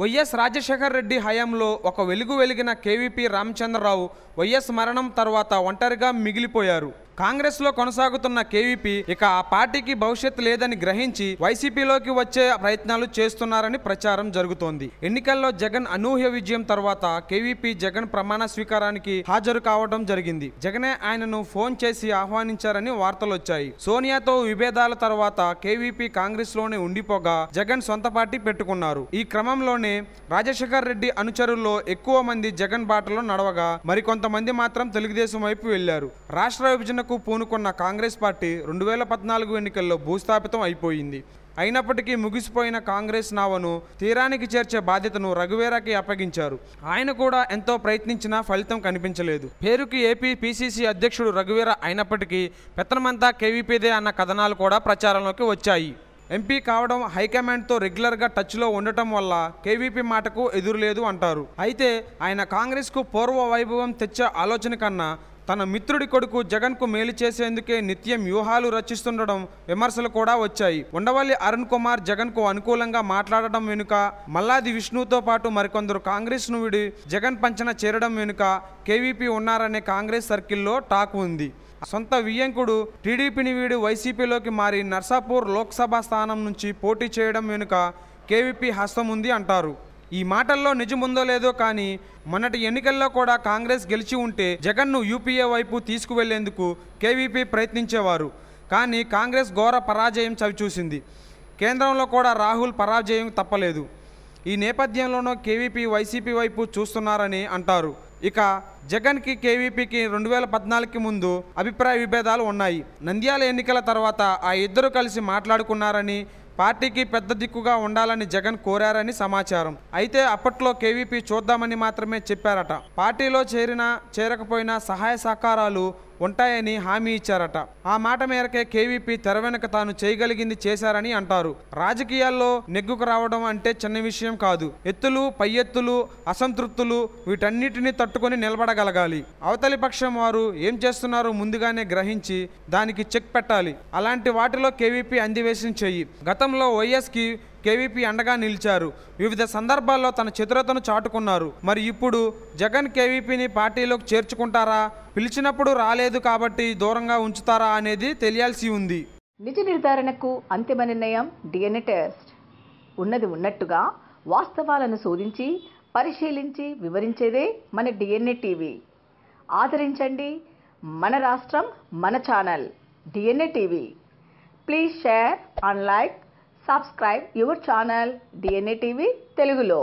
YS Rajasekhar Reddy హయాంలో ఒక వెలుగు వెలిగిన కేవీపీ రామచంద్రరావు వైఎస్ మరణం తర్వాత ఒంటరిగా మిగిలిపోయారు కాంగ్రెస్లో కొనసాగుతున్న కేవీపీ ఇక ఆ పార్టీకి భవిష్యత్ లేదని గ్రహించి వైసీపీలోకి వచ్చే ప్రయత్నాలు చేస్తున్నారని ప్రచారం జరుగుతోంది ఎన్నికల్లో జగన్ అనూహ్య విజయం తర్వాత కేవీపీ జగన్ ప్రమాణ స్వీకారానికి హాజరు కావడం జరిగింది జగనే ఆయనను ఫోన్ చేసి ఆహ్వానించారని వార్తలు వచ్చాయి సోనియాతో విభేదాల తర్వాత కేవీపీ కాంగ్రెస్ లోనే ఉండిపోగా జగన్ సొంత పార్టీ పెట్టుకున్నారు ఈ క్రమంలోనే రాజశేఖర్ రెడ్డి అనుచరుల్లో ఎక్కువ మంది జగన్ బాటలో నడవగా మరికొంతమంది మాత్రం తెలుగుదేశం వైపు వెళ్లారు రాష్ట్ర విభజన ఆలోచనకు పూనుకున్న కాంగ్రెస్ పార్టీ రెండు వేల పద్నాలుగు ఎన్నికల్లో భూస్థాపితం అయిపోయింది అయినప్పటికీ ముగిసిపోయిన కాంగ్రెస్ నావను తీరానికి చేర్చే బాధ్యతను రఘువీరాకి అప్పగించారు ఆయన కూడా ఎంతో ప్రయత్నించినా ఫలితం కనిపించలేదు పేరుకి ఏపీ పిసిసి అధ్యక్షుడు రఘువీరా అయినప్పటికీ పెత్తనమంతా కేవీపీదే అన్న కథనాలు కూడా ప్రచారంలోకి వచ్చాయి ఎంపీ కావడం హైకమాండ్తో రెగ్యులర్గా టచ్లో ఉండటం వల్ల కేవీపీ మాటకు ఎదురులేదు అంటారు అయితే ఆయన కాంగ్రెస్కు పూర్వ వైభవం తెచ్చే ఆలోచన కన్నా తన మిత్రుడి కొడుకు జగన్కు మేలు చేసేందుకే నిత్యం వ్యూహాలు రచిస్తుండడం విమర్శలు కూడా వచ్చాయి ఉండవల్లి అరుణ్ కుమార్ జగన్కు అనుకూలంగా మాట్లాడడం వెనుక మల్లాది విష్ణుతో పాటు మరికొందరు కాంగ్రెస్ నువిడి జగన్ పంచన చేరడం వెనుక కేవీపీ ఉన్నారనే కాంగ్రెస్ సర్కిల్లో టాక్ ఉంది సొంత వియ్యంకుడు టీడీపీని వీడి వైసీపీలోకి మారి నర్సాపూర్ లోక్సభ స్థానం నుంచి పోటీ చేయడం వెనుక కేవీపీ హస్తం ఉంది అంటారు ఈ మాటల్లో నిజముందో లేదో కానీ మొన్నటి ఎన్నికల్లో కూడా కాంగ్రెస్ గెలిచి ఉంటే జగన్ను యూపీఏ వైపు తీసుకువెళ్లేందుకు కేవీపీ ప్రయత్నించేవారు కానీ కాంగ్రెస్ ఘోర పరాజయం చవిచూసింది కేంద్రంలో కూడా రాహుల్ పరాజయం తప్పలేదు ఈ నేపథ్యంలోనూ కేవీపీ వైసీపీ వైపు చూస్తున్నారని అంటారు ఇక జగన్కి కేవీపీకి రెండు వేల పద్నాలుగుకి ముందు అభిప్రాయ విభేదాలు ఉన్నాయి నంద్యాల ఎన్నికల తర్వాత ఆ ఇద్దరు కలిసి మాట్లాడుకున్నారని పార్టీకి పెద్ద దిక్కుగా ఉండాలని జగన్ కోరారని సమాచారం అయితే అప్పట్లో కేవీపీ చూద్దామని మాత్రమే చెప్పారట పార్టీలో చేరినా చేరకపోయినా సహాయ సహకారాలు ఉంటాయని హామీ ఇచ్చారట ఆ మాట మేరకే కేవీపీ తెర వెనుక తాను చేయగలిగింది చేశారని అంటారు రాజకీయాల్లో నెగ్గుకు రావడం అంటే చిన్న విషయం కాదు ఎత్తులు పై ఎత్తులు అసంతృప్తులు వీటన్నిటిని తట్టుకొని నిలబడగలగాలి అవతలి పక్షం వారు ఏం చేస్తున్నారో ముందుగానే గ్రహించి దానికి చెక్ పెట్టాలి అలాంటి వాటిలో కేవీపీ అందివేశం చెయ్యి గతంలో వైఎస్కి కేవీపీ అండగా నిలిచారు వివిధ సందర్భాల్లో తన చతురతను చాటుకున్నారు మరి ఇప్పుడు జగన్ కేవీపీని పార్టీలోకి చేర్చుకుంటారా పిలిచినప్పుడు రాలేదు కాబట్టి దూరంగా ఉంచుతారా అనేది తెలియాల్సి ఉంది నిజ నిర్ధారణకు అంతిమ నిర్ణయం డిఎన్ఏ టెస్ట్ ఉన్నది ఉన్నట్టుగా వాస్తవాలను శోధించి పరిశీలించి వివరించేదే మన డిఎన్ఏ టీవీ ఆదరించండి మన రాష్ట్రం మన channel DNA TV please share and like subscribe your channel DNA TV తెలుగులో